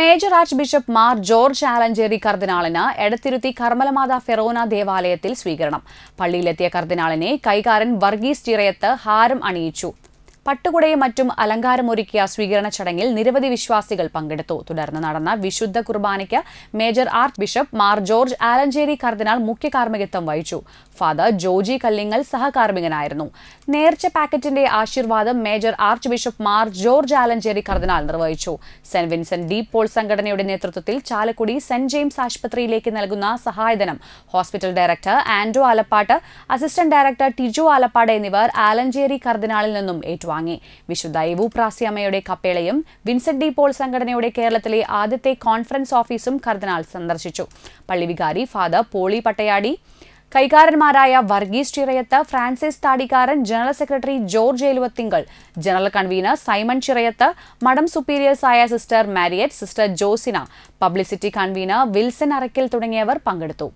major archbishop Mar George Alencherry കർദിനാളിന് Edathiruthy Karmalamatha forane ദേവാലയത്തിൽ സ്വീകരണം പള്ളിയിലെത്തിയ കർദിനാളിനെ കൈകാരൻ വർഗീസ് ചിറയത്ത് ഹാരം അണിയിച്ചു പട്ടുകുടയും മറ്റും അലങ്കാരമൊരുക്കിയ സ്വീകരണ ചടങ്ങിൽ നിരവധി വിശ്വാസികൾ പങ്കെടുത്തു തുടർന്ന് നടന്ന വിശുദ്ധ കുർബാനയ്ക്ക് major archbishop Mar George Alencherry കർദിനാൾ മുഖ്യ കാർമ്മികത്വം വഹിച്ചു ഫാദർ ജോജി കല്ലിങ്ങൽ സഹകാർമ്മികനായിരുന്നു നേർച്ച പാക്കറ്റിന്റെ ആശീർവാദം major archbishop Mar George Alencherry കർദിനാൾ നിർവഹിച്ചു സെന്റ് വിൻസെന്റ് ഡീപ് പോൾ സംഘടനയുടെ നേതൃത്വത്തിൽ ചാലക്കുടി സെന്റ് ജെയിംസ് ആശുപത്രിയിലേക്ക് നൽകുന്ന സഹായധനം hospital director Ando Alappatt assistant director Tiju Alappad എന്നിവർ ആലഞ്ചേരി കർദിനാളിൽ നിന്നും ഏറ്റുവാങ്ങി വാങ്ങി വിശുദ്ധ പ്രാസിയമ്മയുടെ കപ്പേളയും വിൻസെന്റ് ഡി പോൾ സംഘടനയുടെ കേരളത്തിലെ ആദ്യത്തെ കോൺഫറൻസ് ഓഫീസും കർദിനാൾ സന്ദർശിച്ചു പള്ളിവികാരി ഫാദർ പോളി പട്ടയാടി കൈകാരന്മാരായ Varghese Chirayath Francis Thadikkaran general secretary George Eluvathingal general convener Simon Chirayath മഠം സുപ്പീരിയേഴ്സായ sister Mariette sister Josina publicity convener Wilson Arakkal തുടങ്ങിയവർ പങ്കെടുത്തു